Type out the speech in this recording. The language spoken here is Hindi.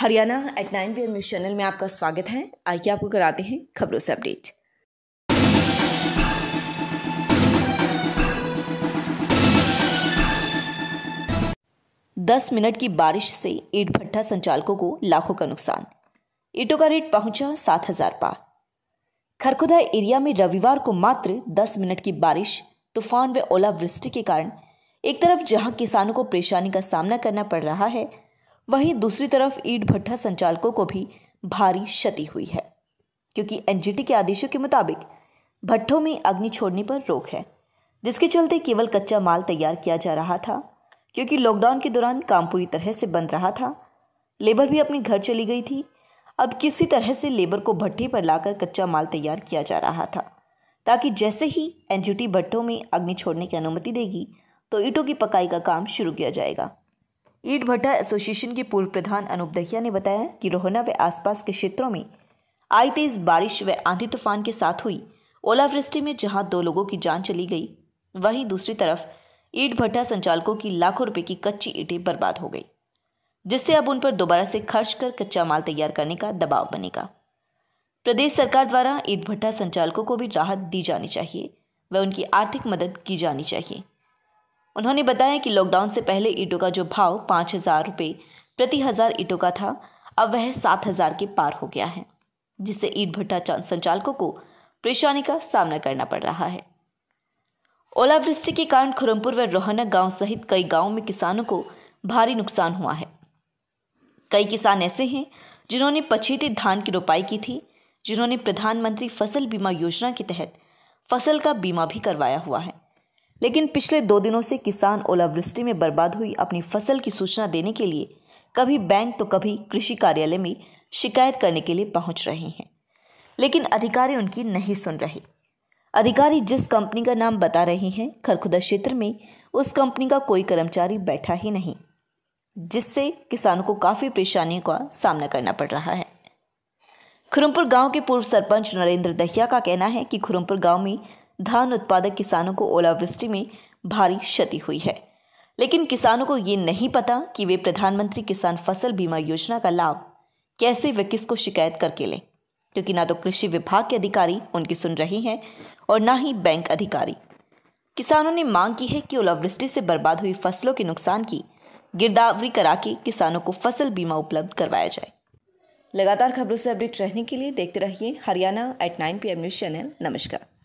Haryana at nine AM news channel में आपका स्वागत है आइए आपको कराते हैं खबरों से अपडेट दस मिनट की बारिश से ईट भट्टा संचालकों को लाखों का नुकसान ईटों का रेट पहुंचा सात हजार पार खरखुदा एरिया में रविवार को मात्र दस मिनट की बारिश तूफान व ओलावृष्टि के कारण एक तरफ जहां किसानों को परेशानी का सामना करना पड़ रहा है वहीं दूसरी तरफ ईट भट्ठा संचालकों को भी भारी क्षति हुई है क्योंकि एनजीटी के आदेशों के मुताबिक भट्ठों में अग्नि छोड़ने पर रोक है जिसके चलते केवल कच्चा माल तैयार किया जा रहा था क्योंकि लॉकडाउन के दौरान काम पूरी तरह से बंद रहा था लेबर भी अपने घर चली गई थी अब किसी तरह से लेबर को भट्ठे पर लाकर कच्चा माल तैयार किया जा रहा था ताकि जैसे ही एनजीटी भट्ठों में अग्नि छोड़ने की अनुमति देगी तो ईटों की पकाई का काम शुरू किया जाएगा ईट भट्टा एसोसिएशन के पूर्व प्रधान अनूप दहिया ने बताया कि रोहना व आसपास के क्षेत्रों में आई तेज बारिश व आंधी तूफान के साथ हुई ओलावृष्टि में जहां दो लोगों की जान चली गई वहीं दूसरी तरफ ईट भट्टा संचालकों की लाखों रुपए की कच्ची ईटें बर्बाद हो गई जिससे अब उन पर दोबारा से खर्च कर कच्चा माल तैयार करने का दबाव बनेगा प्रदेश सरकार द्वारा ईट भट्टा संचालकों को भी राहत दी जानी चाहिए व उनकी आर्थिक मदद की जानी चाहिए उन्होंने बताया कि लॉकडाउन से पहले ईटों का जो भाव पाँच हज़ार रुपये प्रति हज़ार ईटों का था अब वह सात हज़ार के पार हो गया है जिससे ईट भट्टा संचालकों को परेशानी का सामना करना पड़ रहा है ओलावृष्टि के कारण खुरमपुर व रोहनक गांव सहित कई गांवों में किसानों को भारी नुकसान हुआ है कई किसान ऐसे हैं जिन्होंने पछेते धान की रोपाई की थी जिन्होंने प्रधानमंत्री फसल बीमा योजना के तहत फसल का बीमा भी करवाया हुआ है लेकिन पिछले दो दिनों से किसान ओलावृष्टि में बर्बाद हुई अपनी फसल की सूचना देने के लिए कभी बैंक तो कभी कृषि कार्यालय में शिकायत करने के लिए पहुंच रहे हैं लेकिन अधिकारी उनकी नहीं सुन रहे अधिकारी जिस कंपनी का नाम बता रहे हैं खरखुदा क्षेत्र में उस कंपनी का कोई कर्मचारी बैठा ही नहीं जिससे किसानों को काफ़ी परेशानियों का सामना करना पड़ रहा है खुरमपुर गांव के पूर्व सरपंच नरेंद्र दहिया का कहना है कि खुरमपुर गांव में धान उत्पादक किसानों को ओलावृष्टि में भारी क्षति हुई है लेकिन किसानों को ये नहीं पता कि वे प्रधानमंत्री किसान फसल बीमा योजना का लाभ कैसे व किसको शिकायत करके लें क्योंकि ना तो कृषि विभाग के अधिकारी उनकी सुन रहे हैं और ना ही बैंक अधिकारी किसानों ने मांग की है कि ओलावृष्टि से बर्बाद हुई फसलों के नुकसान की गिरदावरी करा के किसानों को फसल बीमा उपलब्ध करवाया जाए लगातार खबरों से अपडेट रहने के लिए देखते रहिए Haryana at nine P news channel नमस्कार